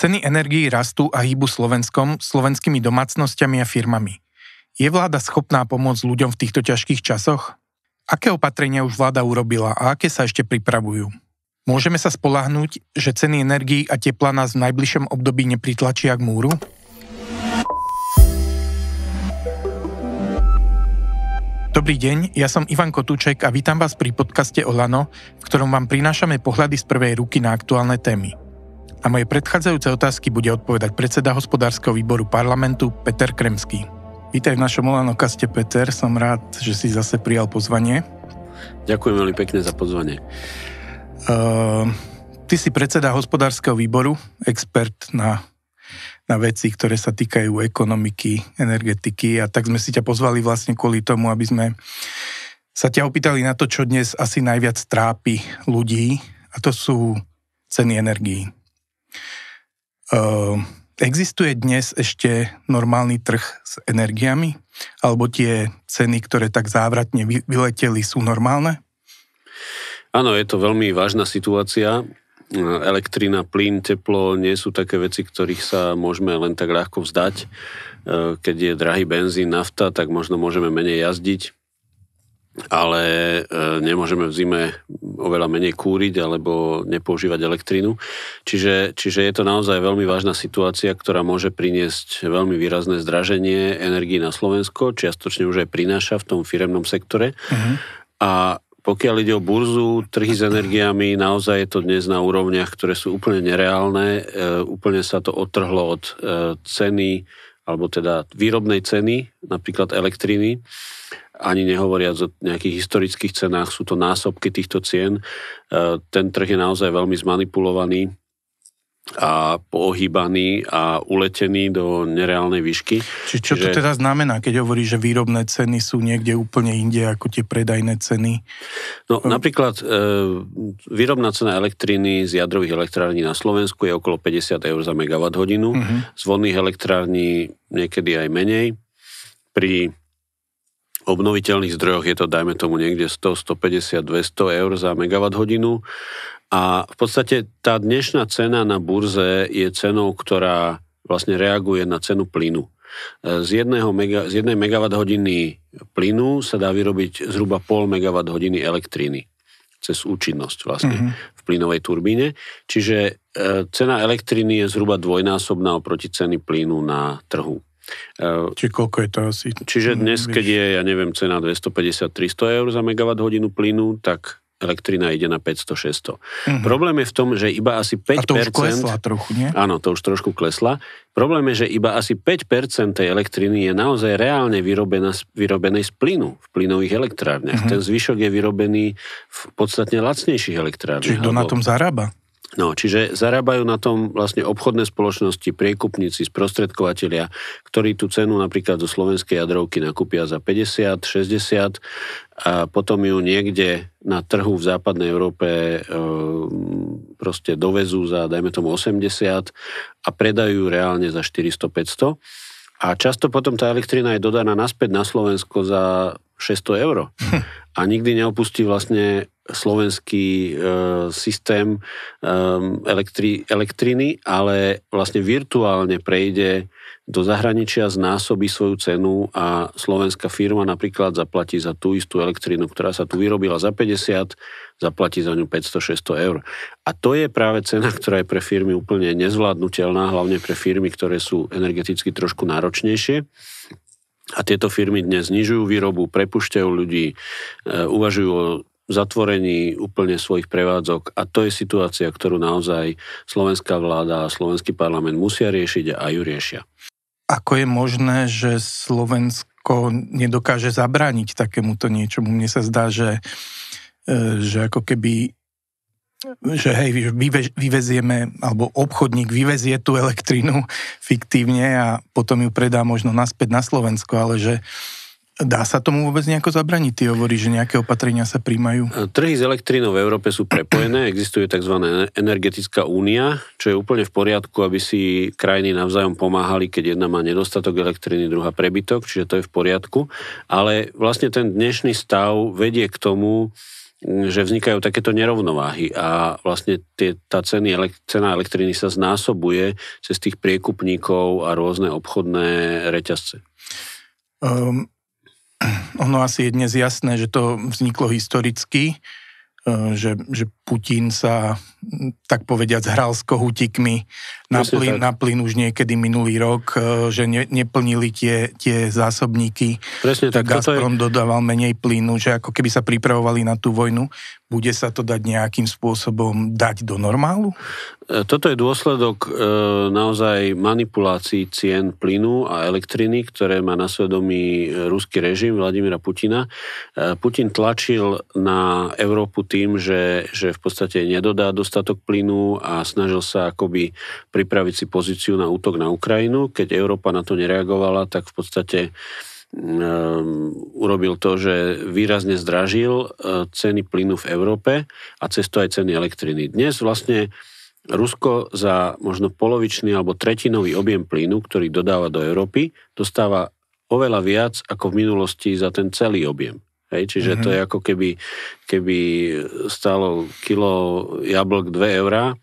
Ceny energií rastú a hýbu Slovenskom, slovenskými domácnosťami a firmami. Je vláda schopná pomôcť ľuďom v týchto ťažkých časoch? Aké opatrenia už vláda urobila a aké sa ešte pripravujú? Môžeme sa spolahnúť, že ceny energií a tepla nás v najbližšom období nepritlačia k múru? Dobrý deň, ja som Ivan Kotúček a vítam vás pri podcaste Olano, v ktorom vám prinášame pohľady z prvej ruky na aktuálne témy. Na moje predchádzajúce otázky bude odpovedať predseda hospodárskeho výboru parlamentu Peter Kremský. Vítaj v našom Olano kaste, Peter. Som rád, že si zase prijal pozvanie. Ďakujem veľmi pekne za pozvanie. Uh, ty si predseda hospodárskeho výboru, expert na, na veci, ktoré sa týkajú ekonomiky, energetiky a tak sme si ťa pozvali vlastne kvôli tomu, aby sme sa ťa opýtali na to, čo dnes asi najviac trápi ľudí a to sú ceny energií. Ehm, existuje dnes ešte normálny trh s energiami? Alebo tie ceny, ktoré tak závratne vyleteli, sú normálne? Áno, je to veľmi vážna situácia. Elektrina, plyn, teplo nie sú také veci, ktorých sa môžeme len tak ľahko vzdať. Ehm, keď je drahý benzín, nafta, tak možno môžeme menej jazdiť, ale ehm, nemôžeme v zime oveľa menej kúriť alebo nepoužívať elektrinu. Čiže, čiže je to naozaj veľmi vážna situácia, ktorá môže priniesť veľmi výrazné zdraženie energii na Slovensko, čiastočne už aj prináša v tom firemnom sektore. Uh-huh. A pokiaľ ide o burzu, trhy s energiami, naozaj je to dnes na úrovniach, ktoré sú úplne nereálne. E, úplne sa to otrhlo od e, ceny alebo teda výrobnej ceny, napríklad elektriny, ani nehovoriac o nejakých historických cenách, sú to násobky týchto cien. E, ten trh je naozaj veľmi zmanipulovaný a pohybaný a uletený do nereálnej výšky. Či čo to teda znamená, keď hovorí, že výrobné ceny sú niekde úplne inde ako tie predajné ceny? No napríklad e, výrobná cena elektriny z jadrových elektrární na Slovensku je okolo 50 eur za megawatt hodinu, mm-hmm. Uh-huh. z vodných elektrární niekedy aj menej. Pri obnoviteľných zdrojoch je to, dajme tomu, niekde 100, 150, 200 eur za megawatt hodinu. A v podstate tá dnešná cena na burze je cenou, ktorá vlastne reaguje na cenu plynu. E, z, jedného mega, z jednej megawatt hodiny plynu sa dá vyrobiť zhruba pol megawatt hodiny elektriny cez účinnosť vlastne mm-hmm. v plynovej turbíne. Čiže e, cena elektriny je zhruba dvojnásobná oproti ceny plynu na trhu. E, Čiže koľko je to asi? Čiže dnes, mm, keď je, ja neviem, cena 250-300 eur za megawatt hodinu plynu, tak elektrina ide na 500-600. Uh-huh. Mhm. Problém je v tom, že iba asi 5%... A to už klesla trochu, nie? Áno, to už trošku klesla. Problém je, že iba asi 5% tej elektriny je naozaj reálne vyrobená, vyrobené z plynu v plynových elektrárniach. Uh-huh. Ten zvyšok je vyrobený v podstatne lacnejších elektrárniach. Čiže kto na tom zarába? No, čiže zarábajú na tom vlastne obchodné spoločnosti, priekupníci, sprostredkovateľia, ktorí tú cenu napríklad zo slovenskej jadrovky nakúpia za 50, 60 a potom ju niekde na trhu v západnej Európe e, proste dovezú za, dajme tomu, 80 a predajú reálne za 400-500. A často potom tá elektrina je dodaná naspäť na Slovensko za 600 eur. Hm. A nikdy neopustí vlastne slovenský e, systém e, elektri, elektriny, ale vlastne virtuálne prejde do zahraničia, znásobí svoju cenu a slovenská firma napríklad zaplatí za tú istú elektrínu, ktorá sa tu vyrobila za 50, zaplatí za ňu 500-600 eur. A to je práve cena, ktorá je pre firmy úplne nezvládnutelná, hlavne pre firmy, ktoré sú energeticky trošku náročnejšie. A tieto firmy dnes znižujú výrobu, prepušťajú ľudí, e, uvažujú o zatvorení úplne svojich prevádzok a to je situácia, ktorú naozaj slovenská vláda a slovenský parlament musia riešiť a ju riešia. Ako je možné, že Slovensko nedokáže zabrániť takémuto niečomu? Mne sa zdá, že, e, že ako keby že hej, vyvezieme, alebo obchodník vyvezie tú elektrínu fiktívne a potom ju predá možno naspäť na Slovensko, ale že dá sa tomu vôbec nejako zabraniť? Ty hovoríš, že nejaké opatrenia sa príjmajú? E, trhy s elektrínou v Európe sú prepojené, existuje tzv. energetická únia, čo je úplne v poriadku, aby si krajiny navzájom pomáhali, keď jedna má nedostatok elektriny, druhá prebytok, čiže to je v poriadku. Ale vlastne ten dnešný stav vedie k tomu, že vznikajú takéto nerovnováhy a vlastne tie, tá ceny, cena elektriny sa znásobuje cez tých priekupníkov a rôzne obchodné reťazce. Um, ono asi je dnes jasné, že to vzniklo historicky Eh, že, že Putin sa, hm, tak povediať, hral s kohútikmi na plyn, na plyn už niekedy minulý rok, eh, že ne, neplnili tie, tie zásobníky, Presne, tak Gazprom je... dodával menej plynu, že ako keby sa pripravovali na tú vojnu. Bude sa to dať nejakým spôsobom dať do normálu? E, toto je dôsledok e, naozaj manipulácií cien plynu a elektriny, ktoré má na svedomí e, ruský režim Vladimira Putina. Putin tlačil na Európu tým, že, že v podstate nedodá dostatok plynu a snažil sa akoby pripraviť si pozíciu na útok na Ukrajinu. Keď Európa na to nereagovala, tak v podstate Ehm, urobil to, že výrazne zdražil e, ceny plynu v Európe a cesto aj ceny elektriny. Dnes vlastne Rusko za možno polovičný alebo tretinový objem plynu, ktorý dodáva do Európy, dostáva oveľa viac ako v minulosti za ten celý objem. Hej, čiže mm-hmm. to je mhm. ako keby, keby stalo kilo jablk 2 eurá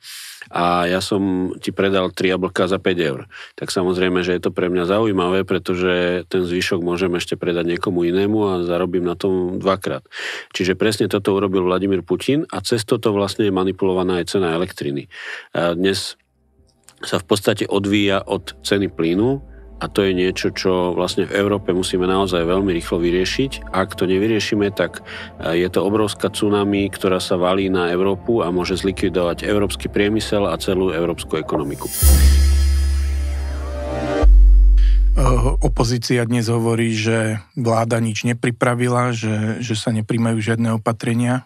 a ja som ti predal 3 jablka za 5 eur. Tak samozrejme, že je to pre mňa zaujímavé, pretože ten zvyšok môžem ešte predať niekomu inému a zarobím na tom dvakrát. Čiže presne toto urobil Vladimír Putin a cez toto vlastne je manipulovaná aj cena elektriny. A dnes sa v podstate odvíja od ceny plynu, a to je niečo, čo vlastne v Európe musíme naozaj veľmi rýchlo vyriešiť. Ak to nevyriešime, tak e, je to obrovská tsunami, ktorá sa valí na Európu a môže zlikvidovať európsky priemysel a celú európsku ekonomiku. E, opozícia dnes hovorí, že vláda nič nepripravila, že, že sa nepríjmajú žiadne opatrenia.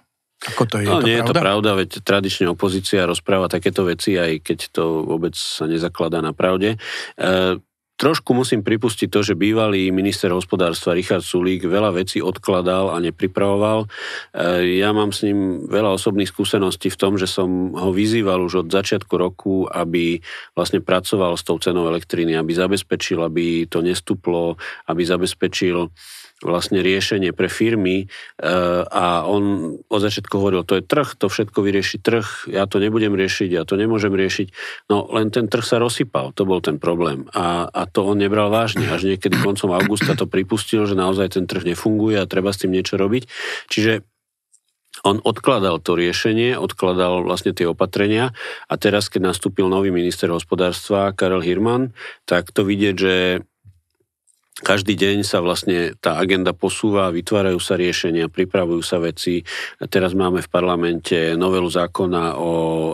Ako to je? No, je to nie pravda? je to pravda, veď tradične opozícia rozpráva takéto veci, aj keď to vôbec sa nezakladá na pravde. E, Trošku musím pripustiť to, že bývalý minister hospodárstva Richard Sulík veľa vecí odkladal a nepripravoval. E, ja mám s ním veľa osobných skúseností v tom, že som ho vyzýval už od začiatku roku, aby vlastne pracoval s tou cenou elektriny, aby zabezpečil, aby to nestuplo, aby zabezpečil vlastne riešenie pre firmy e, a on od začiatku hovoril, to je trh, to všetko vyrieši trh, ja to nebudem riešiť, ja to nemôžem riešiť. No len ten trh sa rozsypal, to bol ten problém a, a to on nebral vážne. Až niekedy koncom augusta to pripustil, že naozaj ten trh nefunguje a treba s tým niečo robiť. Čiže on odkladal to riešenie, odkladal vlastne tie opatrenia a teraz, keď nastúpil nový minister hospodárstva Karel Hirman, tak to vidieť, že každý deň sa vlastne tá agenda posúva, vytvárajú sa riešenia, pripravujú sa veci. Teraz máme v parlamente novelu zákona o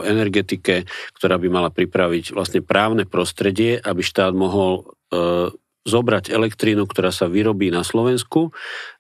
energetike, ktorá by mala pripraviť vlastne právne prostredie, aby štát mohol e, zobrať elektrínu, ktorá sa vyrobí na Slovensku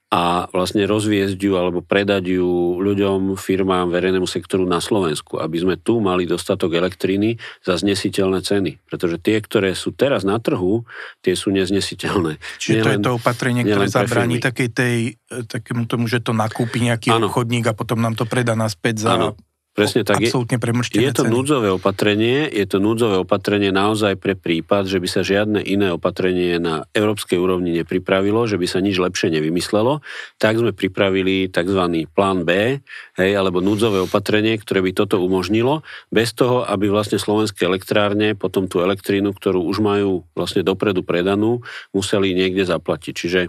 a vlastne rozviezť ju alebo predať ju ľuďom, firmám, verejnému sektoru na Slovensku, aby sme tu mali dostatok elektriny za znesiteľné ceny. Pretože tie, ktoré sú teraz na trhu, tie sú neznesiteľné. Čiže nielen, to je to opatrenie, ktoré zabráni takej tej, eh, takému tomu, že to nakúpi nejaký ano. obchodník a potom nám to predá naspäť za ano Presne tak. Absolutne je, Je to núdzové opatrenie, je to núdzové opatrenie naozaj pre prípad, že by sa žiadne iné opatrenie na európskej úrovni nepripravilo, že by sa nič lepšie nevymyslelo, tak sme pripravili tzv. plán B, hej, alebo núdzové opatrenie, ktoré by toto umožnilo, bez toho, aby vlastne slovenské elektrárne potom tú elektrínu, ktorú už majú vlastne dopredu predanú, museli niekde zaplatiť. Čiže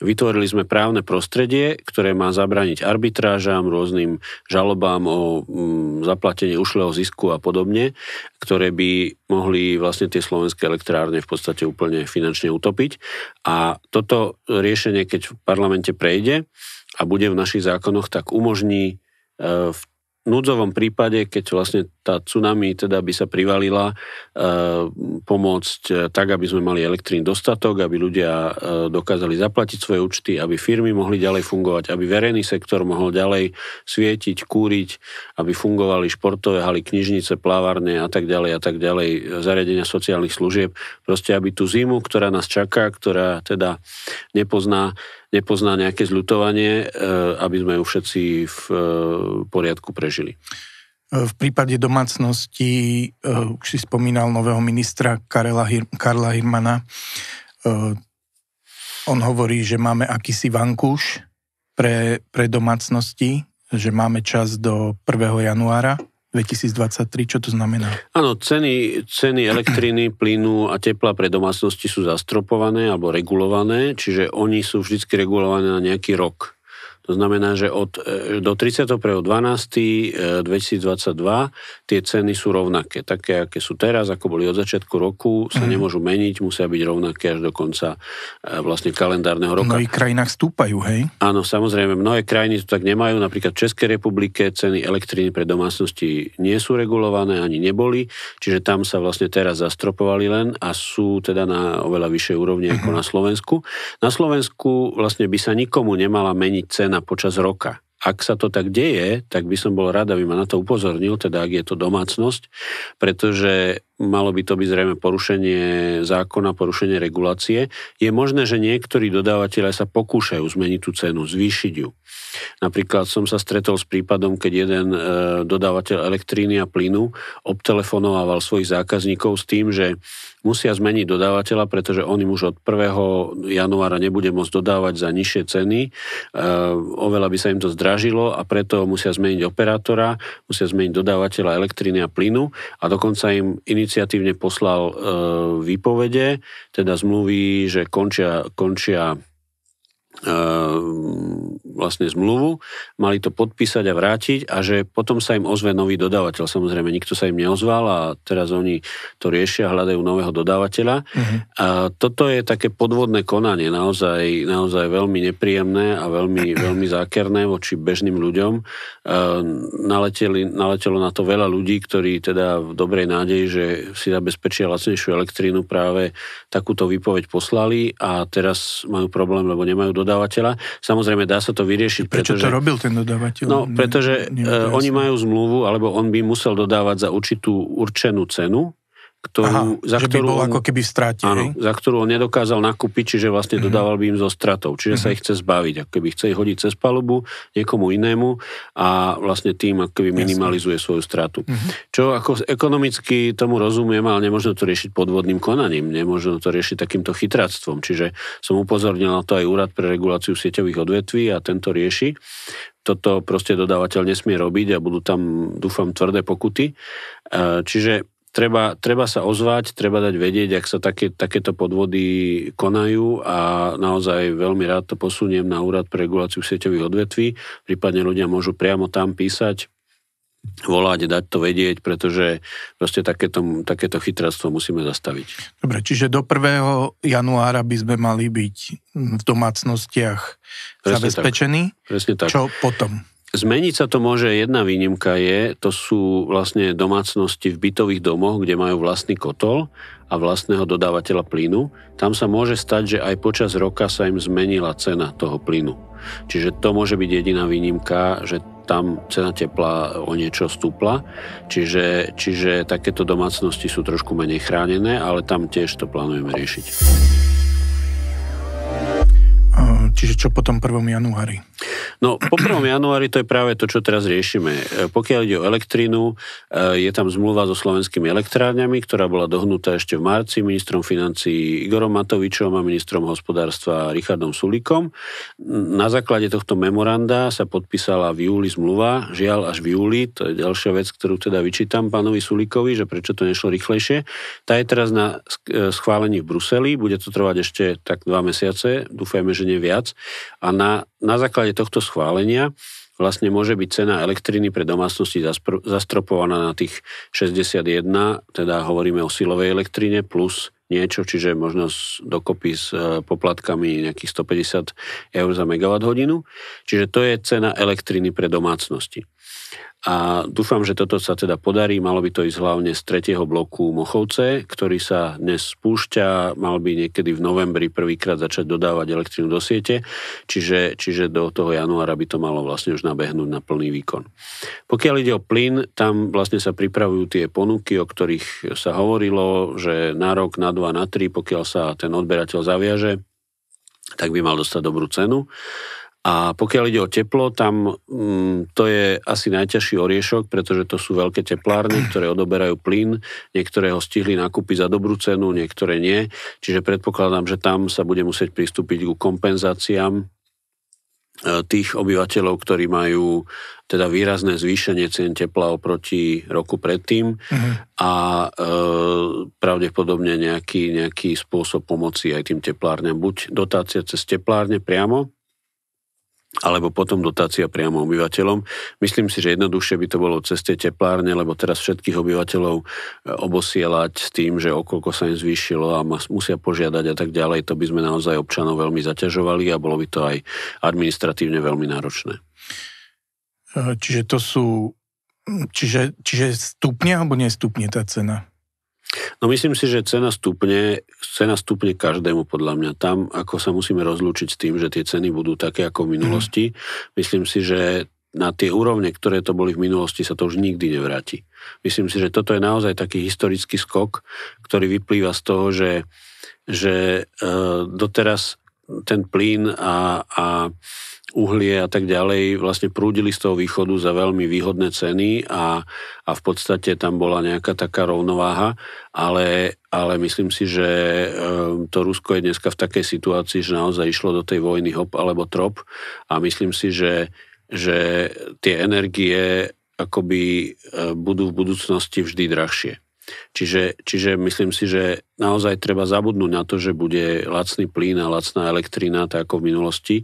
Vytvorili sme právne prostredie, ktoré má zabrániť arbitrážam, rôznym žalobám o mm, zaplatenie ušlého zisku a podobne, ktoré by mohli vlastne tie slovenské elektrárne v podstate úplne finančne utopiť. A toto riešenie, keď v parlamente prejde a bude v našich zákonoch, tak umožní e, v núdzovom prípade, keď vlastne tá tsunami teda by sa privalila, e, pomôcť eh, tak, aby sme mali elektrín dostatok, aby ľudia e, dokázali zaplatiť svoje účty, aby firmy mohli ďalej fungovať, aby verejný sektor mohol ďalej svietiť, kúriť, aby fungovali športové haly, knižnice, plávarne a tak ďalej a tak ďalej, zariadenia sociálnych služieb. Proste, aby tú zimu, ktorá nás čaká, ktorá teda nepozná, nepozná nejaké zľutovanie, e, aby sme ju všetci v poriadku prežili prežili. V prípade domácnosti, eh, už si spomínal nového ministra Karela Hir- Karla Hirmana, eh, on hovorí, že máme akýsi vankúš pre, pre domácnosti, že máme čas do 1. januára 2023, čo to znamená? Áno, ceny, ceny elektriny, plynu a tepla pre domácnosti sú zastropované alebo regulované, čiže oni sú vždy regulované na nejaký rok. To znamená, že od, e, do 31.12.2022 e, tie ceny sú rovnaké. Také, aké sú teraz, ako boli od začiatku roku, sa mm. nemôžu meniť, musia byť rovnaké až do konca e, vlastne kalendárneho roka. V mnohých krajinách stúpajú, hej? Áno, samozrejme, mnohé krajiny to tak nemajú. Napríklad v Českej republike ceny elektriny pre domácnosti nie sú regulované, ani neboli, čiže tam sa vlastne teraz zastropovali len a sú teda na oveľa vyššej úrovni mm. ako mhm. na Slovensku. Na Slovensku vlastne by sa nikomu nemala meniť cena zmena počas roka. Ak sa to tak deje, tak by som bol rád, aby ma na to upozornil, teda ak je to domácnosť, pretože malo by to byť zrejme porušenie zákona, porušenie regulácie. Je možné, že niektorí dodávateľe sa pokúšajú zmeniť tú cenu, zvýšiť ju. Napríklad som sa stretol s prípadom, keď jeden e, dodávateľ elektríny a plynu obtelefonoval svojich zákazníkov s tým, že musia zmeniť dodávateľa, pretože on im už od 1. januára nebude môcť dodávať za nižšie ceny. E, oveľa by sa im to zdražilo a preto musia zmeniť operátora, musia zmeniť dodávateľa elektríny a plynu a dokonca im iní iniciatívne poslal e, výpovede, teda zmluvy, že končia, končia e, vlastne zmluvu, mali to podpísať a vrátiť a že potom sa im ozve nový dodávateľ. Samozrejme, nikto sa im neozval a teraz oni to riešia, hľadajú nového dodávateľa. Uh-huh. A toto je také podvodné konanie, naozaj, naozaj veľmi nepríjemné a veľmi, veľmi zákerné voči bežným ľuďom. E, naleteli, naletelo na to veľa ľudí, ktorí teda v dobrej nádeji, že si zabezpečia lacnejšiu elektrínu, práve takúto výpoveď poslali a teraz majú problém, lebo nemajú dodávateľa. Samozrejme, dá sa to vyriešiť. Prečo pretože, to robil ten dodávateľ? No, pretože ne, e, oni majú zmluvu, alebo on by musel dodávať za určitú určenú cenu ktorú, Aha, za že ktorú by bol on, ako keby strátil. Áno, za ktorú on nedokázal nakúpiť, čiže vlastne mm-hmm. dodával by im zo stratou. Čiže mm-hmm. sa mhm. ich chce zbaviť, ako keby chce ich hodiť cez palubu niekomu inému a vlastne tým ako keby minimalizuje Jasne. svoju stratu. Mm-hmm. Čo ako ekonomicky tomu rozumiem, ale nemôžno to riešiť podvodným konaním, nemôžno to riešiť takýmto chytráctvom. Čiže som upozornil na to aj Úrad pre reguláciu sieťových odvetví a tento rieši toto proste dodávateľ nesmie robiť a budú tam, dúfam, tvrdé pokuty. E, čiže treba, treba sa ozvať, treba dať vedieť, ak sa také, takéto podvody konajú a naozaj veľmi rád to posuniem na úrad pre reguláciu sieťových odvetví, prípadne ľudia môžu priamo tam písať volať, dať to vedieť, pretože proste takéto, takéto chytráctvo musíme zastaviť. Dobre, čiže do 1. januára by sme mali byť v domácnostiach presne zabezpečení. Tak, presne tak. Čo potom? Zmeniť sa to môže, jedna výnimka je, to sú vlastne domácnosti v bytových domoch, kde majú vlastný kotol a vlastného dodávateľa plynu. Tam sa môže stať, že aj počas roka sa im zmenila cena toho plynu. Čiže to môže byť jediná výnimka, že tam cena tepla o niečo stúpla, čiže, čiže takéto domácnosti sú trošku menej chránené, ale tam tiež to plánujeme riešiť. Čiže čo potom 1. januári? No, po 1. januári to je práve to, čo teraz riešime. E, pokiaľ ide o elektrínu, e, je tam zmluva so slovenskými elektrárňami, ktorá bola dohnutá ešte v marci ministrom financí Igorom Matovičom a ministrom hospodárstva Richardom Sulikom. Na základe tohto memoranda sa podpísala v júli zmluva, žiaľ až v júli, to je ďalšia vec, ktorú teda vyčítam pánovi Sulikovi, že prečo to nešlo rýchlejšie. Tá je teraz na e, schválení v Bruseli, bude to trvať ešte tak dva mesiace, dúfajme, že nie viac viac. A na, na základe tohto schválenia vlastne môže byť cena elektriny pre domácnosti zastropovaná na tých 61, teda hovoríme o silovej elektrine plus niečo, čiže možno dokopy s e, poplatkami nejakých 150 eur za megawatt hodinu. Čiže to je cena elektriny pre domácnosti. A dúfam, že toto sa teda podarí. Malo by to ísť hlavne z tretieho bloku Mochovce, ktorý sa dnes spúšťa. Mal by niekedy v novembri prvýkrát začať dodávať elektrínu do siete, čiže, čiže do toho januára by to malo vlastne už nabehnúť na plný výkon. Pokiaľ ide o plyn, tam vlastne sa pripravujú tie ponuky, o ktorých sa hovorilo, že na rok, na dva, na tri, pokiaľ sa ten odberateľ zaviaže, tak by mal dostať dobrú cenu. A pokiaľ ide o teplo, tam mm, to je asi najťažší oriešok, pretože to sú veľké teplárne, ktoré odoberajú plyn, niektoré ho stihli nakúpiť za dobrú cenu, niektoré nie. Čiže predpokladám, že tam sa bude musieť pristúpiť ku kompenzáciám e, tých obyvateľov, ktorí majú teda výrazné zvýšenie cien tepla oproti roku predtým uh-huh. a e, pravdepodobne nejaký, nejaký spôsob pomoci aj tým teplárňam. Buď dotácia cez teplárne priamo, alebo potom dotácia priamo obyvateľom. Myslím si, že jednoduchšie by to bolo cez tie teplárne, lebo teraz všetkých obyvateľov e, obosielať s tým, že okolko sa im zvýšilo a musia požiadať a tak ďalej, to by sme naozaj občanov veľmi zaťažovali a bolo by to aj administratívne veľmi náročné. E, čiže to sú... Hm, čiže, čiže stupne alebo nestupne tá cena? No myslím si, že cena stupne, cena stupne každému podľa mňa. Tam ako sa musíme rozlúčiť s tým, že tie ceny budú také ako v mhm. minulosti. Mm. Myslím si, že na tie úrovne, ktoré to boli v minulosti, sa to už nikdy nevráti. Myslím si, že toto je naozaj taký historický skok, ktorý vyplýva z toho, že, že e, doteraz ten plyn a, a uhlie a tak ďalej vlastne prúdili z toho východu za veľmi výhodné ceny a, a v podstate tam bola nejaká taká rovnováha, ale, ale myslím si, že ehm, to Rusko je dneska v takej situácii, že naozaj išlo do tej vojny hop alebo trop a myslím si, že, že tie energie akoby eh, budú v budúcnosti vždy drahšie. Čiže, čiže myslím si, že naozaj treba zabudnúť na to, že bude lacný plyn a lacná elektrina, tak ako v minulosti.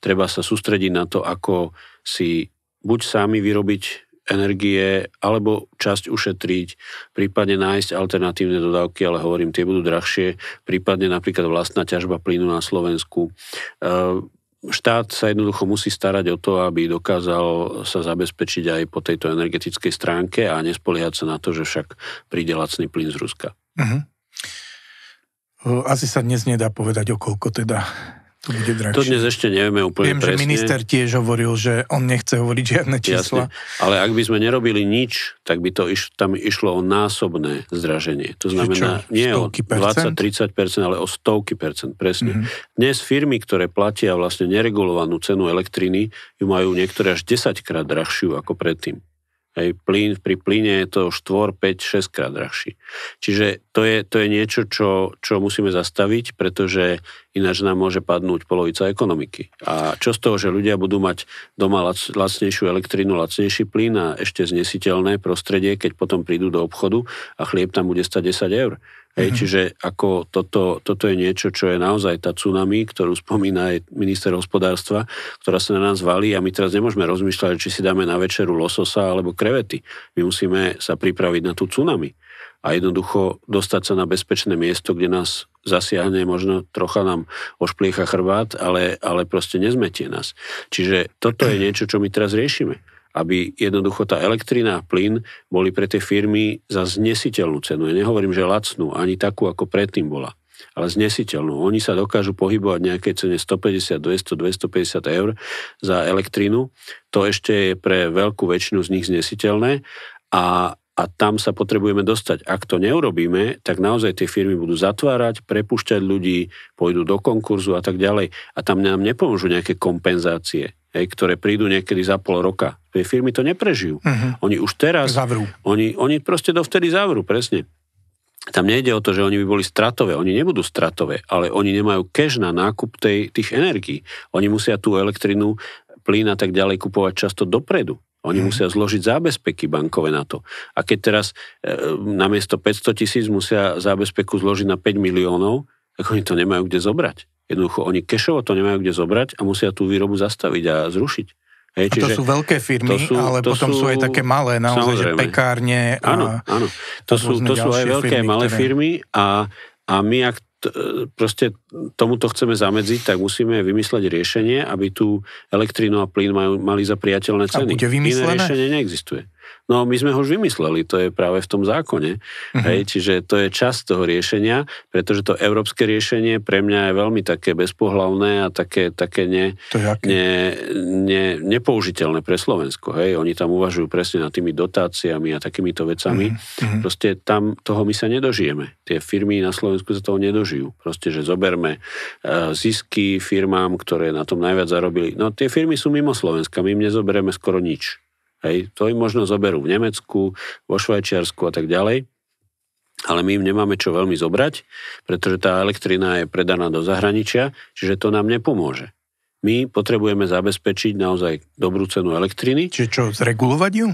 Treba sa sústrediť na to, ako si buď sami vyrobiť energie alebo časť ušetriť, prípadne nájsť alternatívne dodávky, ale hovorím, tie budú drahšie, prípadne napríklad vlastná ťažba plynu na Slovensku. Ehm, štát sa jednoducho musí starať o to, aby dokázal sa zabezpečiť aj po tejto energetickej stránke a nespoliehať sa na to, že však príde lacný plyn z Ruska. Uh-huh. Asi sa dnes nedá povedať, o koľko teda to bude drahšie. To dnes ešte nevieme úplne Viem, presne. že minister tiež hovoril, že on nechce hovoriť žiadne čísla. Jasne. Ale ak by sme nerobili nič, tak by to iš, tam išlo o násobné zdraženie. To znamená, nie o 20-30%, ale o stovky percent, presne. Mm-hmm. Dnes firmy, ktoré platia vlastne neregulovanú cenu elektriny, ju majú niektoré až 10 krát drahšiu ako predtým. Hej, plyn, pri plyne je to 4, 5, 6 krát drahší. Čiže to je, to je niečo, čo, čo musíme zastaviť, pretože ináč nám môže padnúť polovica ekonomiky. A čo z toho, že ľudia budú mať doma lac, lacnejšiu elektrínu, lacnejší plyn a ešte znesiteľné prostredie, keď potom prídu do obchodu a chlieb tam bude stať 10 eur. Hej, mm-hmm. čiže ako toto, toto je niečo, čo je naozaj tá tsunami, ktorú spomína aj minister hospodárstva, ktorá sa na nás valí a my teraz nemôžeme rozmýšľať, či si dáme na večeru lososa alebo krevety. My musíme sa pripraviť na tú tsunami a jednoducho dostať sa na bezpečné miesto, kde nás zasiahne, možno trocha nám ošpliecha chrbát, ale, ale proste nezmetie nás. Čiže toto je niečo, čo my teraz riešime aby jednoducho tá elektrina a plyn boli pre tie firmy za znesiteľnú cenu. Ja nehovorím, že lacnú, ani takú, ako predtým bola ale znesiteľnú. Oni sa dokážu pohybovať nejakej cene 150, 200, 250 eur za elektrínu. To ešte je pre veľkú väčšinu z nich znesiteľné a, a tam sa potrebujeme dostať. Ak to neurobíme, tak naozaj tie firmy budú zatvárať, prepušťať ľudí, pôjdu do konkurzu a tak ďalej. A tam nám nepomôžu nejaké kompenzácie hej, ktoré prídu niekedy za pol roka. Tie firmy to neprežijú. Uh-huh. Oni už teraz... Zavrú. Oni, oni proste dovtedy zavrú, presne. Tam nejde o to, že oni by boli stratové. Oni nebudú stratové, ale oni nemajú cash na nákup tej, tých energií. Oni musia tú elektrinu, plyn a tak ďalej kupovať často dopredu. Oni uh-huh. musia zložiť zábezpeky bankové na to. A keď teraz e, namiesto 500 tisíc musia zábezpeku zložiť na 5 miliónov, tak oni to nemajú kde zobrať. Jednoducho oni kešovo to nemajú kde zobrať a musia tú výrobu zastaviť a zrušiť. Hej, čiže, a to sú veľké firmy, to sú, ale to potom sú, sú aj také malé, naozaj, že pekárne. A áno, áno. To, sú, to sú aj veľké firmy, malé ktoré... firmy a, a my ak t, proste tomuto chceme zamedziť, tak musíme vymysleť riešenie, aby tú elektrínu a plyn mali za priateľné ceny. A bude vymyslené? Iné riešenie neexistuje. No my sme ho už vymysleli, to je práve v tom zákone. Uh-huh. Hej, čiže to je časť toho riešenia, pretože to európske riešenie pre mňa je veľmi také bezpohlavné a také, také ne, ne, ne, nepoužiteľné pre Slovensko. Hej. Oni tam uvažujú presne nad tými dotáciami a takýmito vecami. Uh-huh. Proste tam toho my sa nedožijeme. Tie firmy na Slovensku sa toho nedožijú. Proste, že zoberme uh, zisky firmám, ktoré na tom najviac zarobili. No tie firmy sú mimo Slovenska, my im nezoberieme skoro nič. Hej, to im možno zoberú v Nemecku, vo Švajčiarsku a tak ďalej, ale my im nemáme čo veľmi zobrať, pretože tá elektrina je predaná do zahraničia, čiže to nám nepomôže. My potrebujeme zabezpečiť naozaj dobrú cenu elektriny. Čiže čo, zregulovať ju?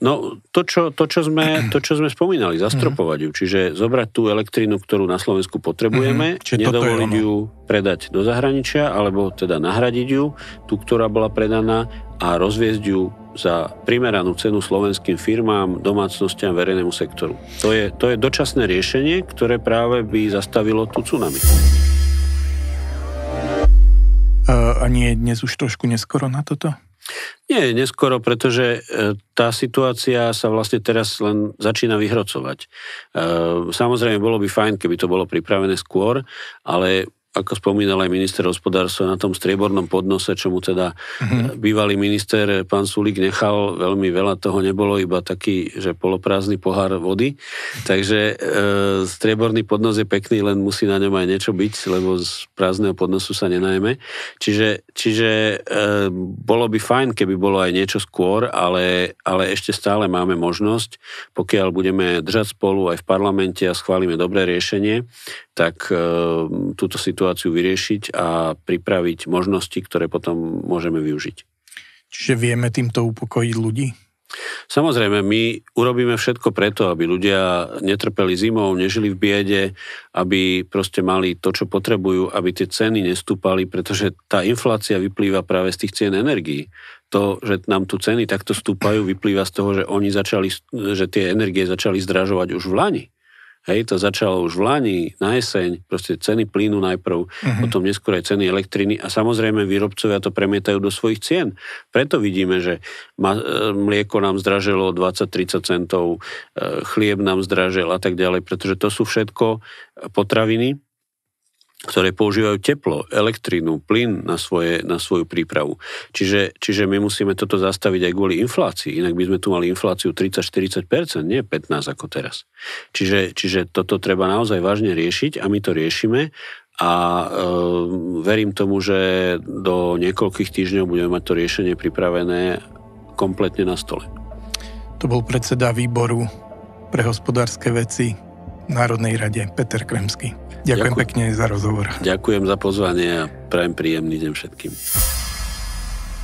No, to čo, to, čo, sme, to, čo sme spomínali, zastropovať ju. Mhm. Čiže zobrať tú elektrinu, ktorú na Slovensku potrebujeme, mm-hmm. nedovoliť ju predať do zahraničia, alebo teda nahradiť ju, tú, ktorá bola predaná, a rozviezť ju za primeranú cenu slovenským firmám, domácnostiam, verejnému sektoru. To je, to je dočasné riešenie, ktoré práve by zastavilo tú tsunami. A nie je dnes už trošku neskoro na toto? Nie, neskoro, pretože e, tá situácia sa vlastne teraz len začína vyhrocovať. E, samozrejme, bolo by fajn, keby to bolo pripravené skôr, ale ako spomínal aj minister hospodárstva, na tom striebornom podnose, čo mu teda mm-hmm. bývalý minister eh, pán Sulík nechal, veľmi veľa toho nebolo, iba taký, že poloprázdny pohár vody. Takže e, strieborný podnos je pekný, len musí na ňom aj niečo byť, lebo z prázdneho podnosu sa nenajme. Čiže, čiže e, bolo by fajn, keby bolo aj niečo skôr, ale, ale ešte stále máme možnosť, pokiaľ budeme držať spolu aj v parlamente a schválime dobré riešenie, tak e, túto situáciu situáciu vyriešiť a pripraviť možnosti, ktoré potom môžeme využiť. Čiže vieme týmto upokojiť ľudí? Samozrejme, my urobíme všetko preto, aby ľudia netrpeli zimou, nežili v biede, aby proste mali to, čo potrebujú, aby tie ceny nestúpali, pretože tá inflácia vyplýva práve z tých cien energií. To, že nám tu ceny takto stúpajú, vyplýva z toho, že oni začali, že tie energie začali zdražovať už v lani. Hej, to začalo už v Lani, na jeseň, proste ceny plynu najprv, mm-hmm. potom neskôr aj ceny elektriny a samozrejme výrobcovia to premietajú do svojich cien. Preto vidíme, že e, mlieko nám zdraželo 20-30 centov, e, chlieb nám zdražil a tak ďalej, pretože to sú všetko potraviny, ktoré používajú teplo, elektrínu, plyn na, svoje, na svoju prípravu. Čiže, čiže my musíme toto zastaviť aj kvôli inflácii, inak by sme tu mali infláciu 30-40%, nie 15 ako teraz. Čiže, čiže toto treba naozaj vážne riešiť a my to riešime a e, verím tomu, že do niekoľkých týždňov budeme mať to riešenie pripravené kompletne na stole. To bol predseda výboru pre hospodárske veci Národnej rade Peter Kremsky. Ďakujem Ďakujem pekne za rozhovor. Ďakujem za pozvanie a prajem príjemný deň všetkým.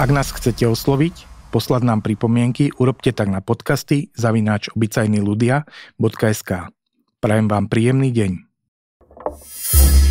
Ak nás chcete osloviť, poslať nám pripomienky, urobte tak na podcasty zavináč obyčajný ľudia.sk. Prajem vám príjemný deň.